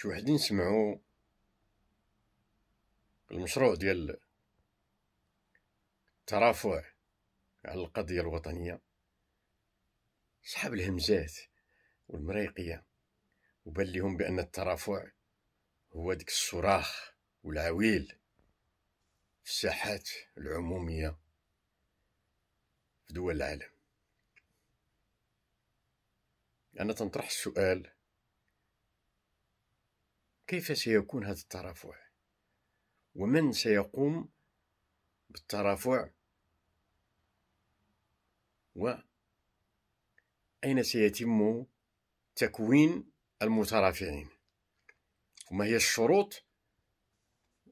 شي وحدين سمعوا المشروع ديال الترافع على القضية الوطنية صحاب الهمزات والمريقية وبان بأن الترافع هو ديك الصراخ والعويل في الساحات العمومية في دول العالم أنا تنطرح السؤال كيف سيكون هذا الترافع ومن سيقوم بالترافع و أين سيتم تكوين المترافعين وما هي الشروط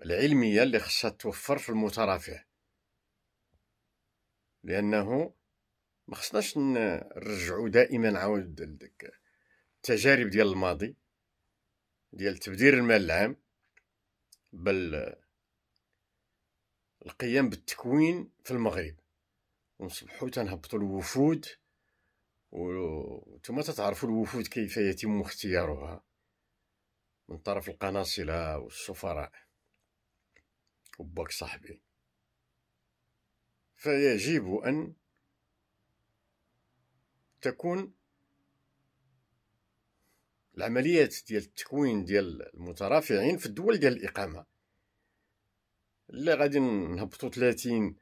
العلمية اللي خصها توفر في المترافع لأنه ما خصناش نرجعوا دائما عاود التجارب ديال الماضي ديال تبذير المال العام بل القيام بالتكوين في المغرب ونصبحو تنهبطو الوفود وانتم تتعرفوا الوفود كيف يتم اختيارها من طرف القناصلة والسفراء وبك صاحبي فيجب أن تكون العمليات ديال التكوين ديال المترافعين في الدول ديال الاقامه اللي غادي نهبطوا 30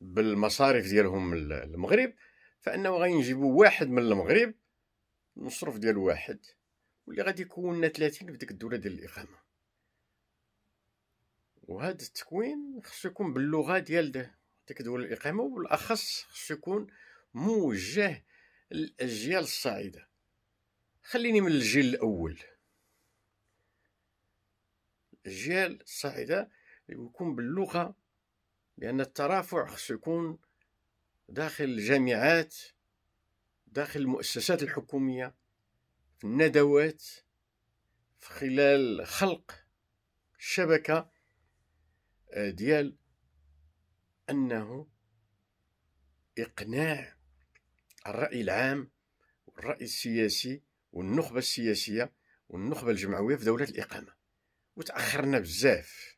بالمصاريف ديالهم المغرب فانه غينجيبوا واحد من المغرب المصروف ديال واحد واللي غادي يكون لنا 30 في ديك الدوله ديال الاقامه وهذا التكوين خصو يكون باللغه ديال ديك دول الاقامه وبالاخص خصو يكون موجه للاجيال الصاعده خليني من الجيل الاول الجيل الصاعده يكون باللغه لان الترافع خصو يكون داخل الجامعات داخل المؤسسات الحكوميه في الندوات في خلال خلق شبكه آه، ديال انه اقناع الراي العام والراي السياسي والنخبه السياسيه والنخبه الجمعويه في دوله الاقامه وتاخرنا بزاف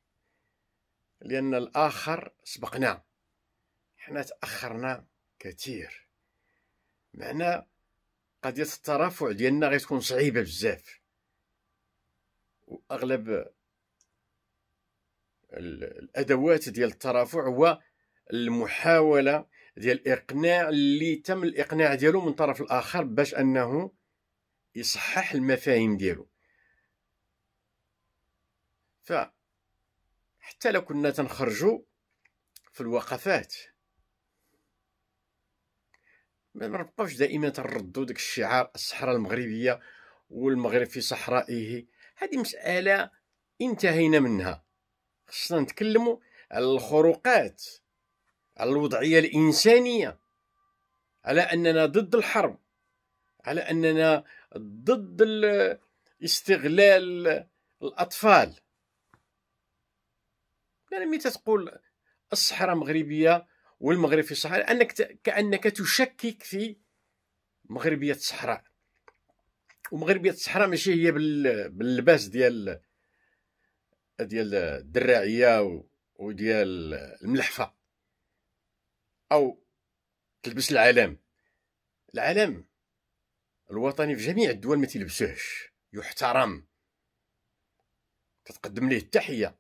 لان الاخر سبقنا حنا تاخرنا كثير معنا قضيه الترافع ديالنا غتكون صعيبه بزاف واغلب الادوات ديال الترافع هو المحاوله ديال الاقناع اللي تم الاقناع ديالو من طرف الاخر باش انه يصحح المفاهيم ديالو ف حتى لو كنا تنخرجوا في الوقفات ما نبقاوش دائما تنردوا داك الشعار الصحراء المغربيه والمغرب في صحرائه هذه مساله انتهينا منها خصنا نتكلموا على الخروقات على الوضعيه الانسانيه على اننا ضد الحرب على أننا ضد استغلال الأطفال يعني متى تقول الصحراء مغربية والمغرب في الصحراء أنك كأنك تشكك في مغربية الصحراء ومغربية الصحراء ماشي هي باللباس ديال ديال الدراعية وديال الملحفة أو تلبس العلام العلام الوطني في جميع الدول ما تيلبسوهش يحترم تتقدم ليه التحيه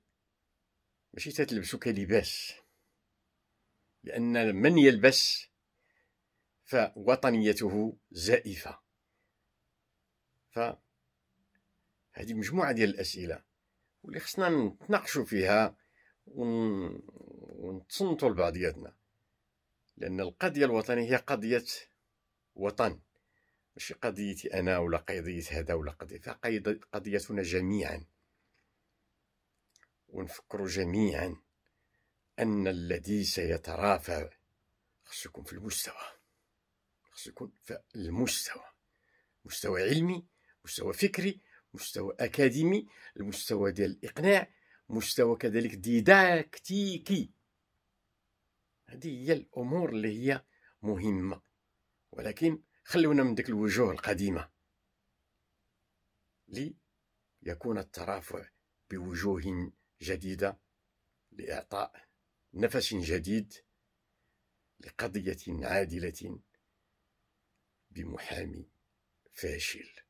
ماشي تتلبسو كلباس لان من يلبس فوطنيته زائفه ف هذه مجموعه ديال الاسئله واللي خصنا نتناقشوا فيها ونتصنتوا لبعضياتنا لان القضيه الوطنيه هي قضيه وطن ماشي قضيتي انا ولا قضيه هذا ولا قضيه قضيتنا جميعا ونفكر جميعا ان الذي سيترافع خصو يكون في المستوى خصو يكون في المستوى مستوى علمي مستوى فكري مستوى اكاديمي المستوى ديال الاقناع مستوى كذلك ديداكتيكي هذه هي الامور اللي هي مهمه ولكن خلونا من ديك الوجوه القديمه ليكون الترافع بوجوه جديده لاعطاء نفس جديد لقضيه عادله بمحامي فاشل